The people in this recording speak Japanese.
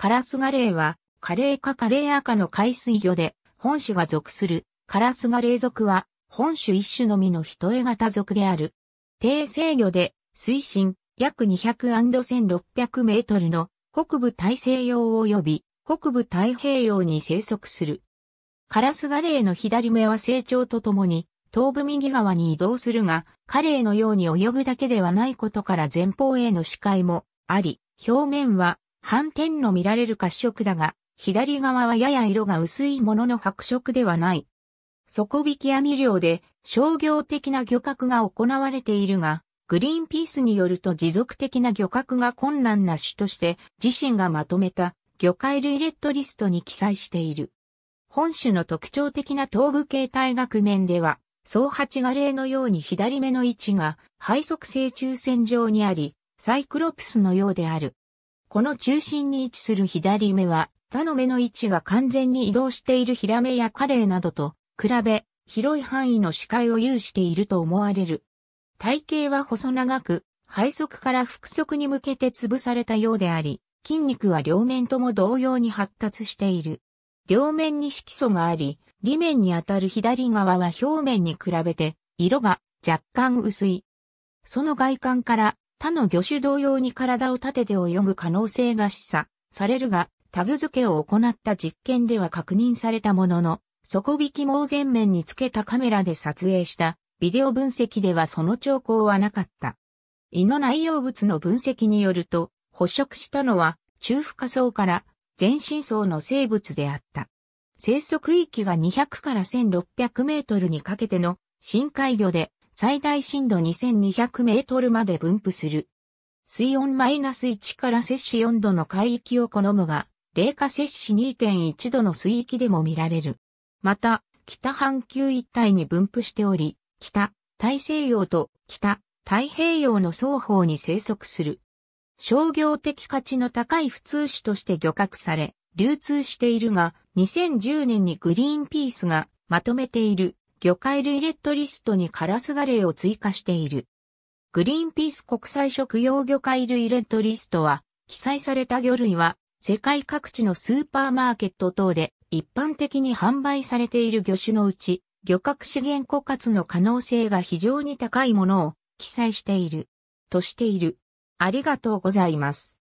カラスガレイは、カレイかカレイ赤の海水魚で、本種が属するカラスガレイ属は、本種一種のみの人絵型属である。低生魚で、水深約 200&1600 メートルの北部大西洋及び北部太平洋に生息する。カラスガレイの左目は成長とともに、東部右側に移動するが、カレイのように泳ぐだけではないことから前方への視界もあり、表面は斑点の見られる褐色だが、左側はやや色が薄いものの白色ではない。底引き網漁で商業的な漁獲が行われているが、グリーンピースによると持続的な漁獲が困難な種として自身がまとめた魚介類レッドリストに記載している。本種の特徴的な頭部形態学面では、総八が例のように左目の位置が背側性中線上にあり、サイクロプスのようである。この中心に位置する左目は、他の目の位置が完全に移動しているヒラメやカレイなどと比べ、広い範囲の視界を有していると思われる。体型は細長く、背側から腹側に向けて潰されたようであり、筋肉は両面とも同様に発達している。両面に色素があり、裏面にあたる左側は表面に比べて、色が若干薄い。その外観から他の魚種同様に体を立てて泳ぐ可能性が示唆されるが、タグ付けを行った実験では確認されたものの、底引き網前面につけたカメラで撮影したビデオ分析ではその兆候はなかった。胃の内容物の分析によると、捕食したのは中深層から全身層の生物であった。生息域が200から1600メートルにかけての深海魚で、最大震度2200メートルまで分布する。水温マイナス1から摂氏4度の海域を好むが、冷下摂氏2.1度の水域でも見られる。また、北半球一帯に分布しており、北、大西洋と北、太平洋の双方に生息する。商業的価値の高い普通種として漁獲され、流通しているが、2010年にグリーンピースがまとめている魚介類レッドリストにカラスガレイを追加している。グリーンピース国際食用魚介類レッドリストは、記載された魚類は、世界各地のスーパーマーケット等で一般的に販売されている魚種のうち、漁獲資源枯渇の可能性が非常に高いものを記載している、としている。ありがとうございます。